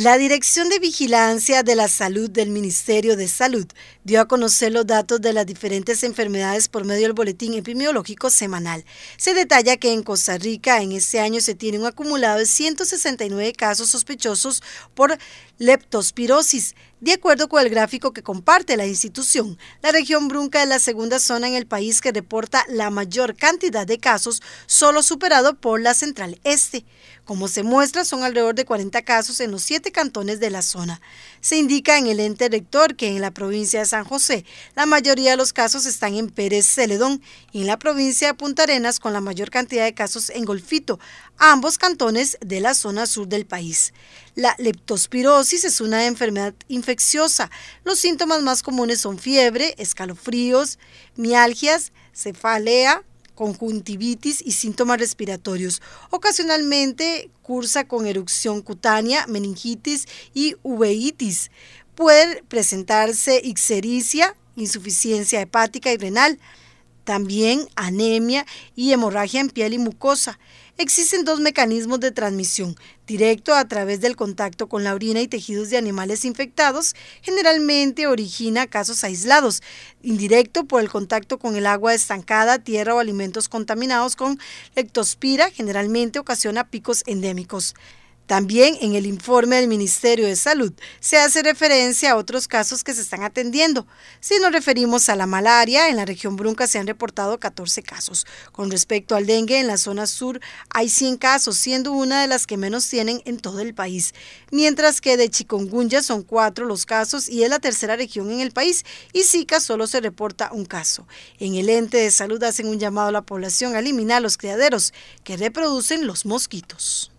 La Dirección de Vigilancia de la Salud del Ministerio de Salud dio a conocer los datos de las diferentes enfermedades por medio del Boletín Epidemiológico Semanal. Se detalla que en Costa Rica en este año se tiene un acumulado de 169 casos sospechosos por leptospirosis, de acuerdo con el gráfico que comparte la institución, la región Brunca es la segunda zona en el país que reporta la mayor cantidad de casos, solo superado por la Central Este. Como se muestra, son alrededor de 40 casos en los siete cantones de la zona. Se indica en el ente rector que en la provincia de San José la mayoría de los casos están en Pérez Celedón y en la provincia de Punta Arenas con la mayor cantidad de casos en Golfito, ambos cantones de la zona sur del país. La leptospirosis es una enfermedad infecciosa. Los síntomas más comunes son fiebre, escalofríos, mialgias, cefalea, conjuntivitis y síntomas respiratorios. Ocasionalmente cursa con erupción cutánea, meningitis y uveitis. Puede presentarse ictericia, insuficiencia hepática y renal, también anemia y hemorragia en piel y mucosa existen dos mecanismos de transmisión, directo a través del contacto con la orina y tejidos de animales infectados, generalmente origina casos aislados, indirecto por el contacto con el agua estancada, tierra o alimentos contaminados con lectospira, generalmente ocasiona picos endémicos. También en el informe del Ministerio de Salud se hace referencia a otros casos que se están atendiendo. Si nos referimos a la malaria, en la región Brunca se han reportado 14 casos. Con respecto al dengue, en la zona sur hay 100 casos, siendo una de las que menos tienen en todo el país. Mientras que de chikungunya son cuatro los casos y es la tercera región en el país y Zika solo se reporta un caso. En el ente de salud hacen un llamado a la población a eliminar los criaderos que reproducen los mosquitos.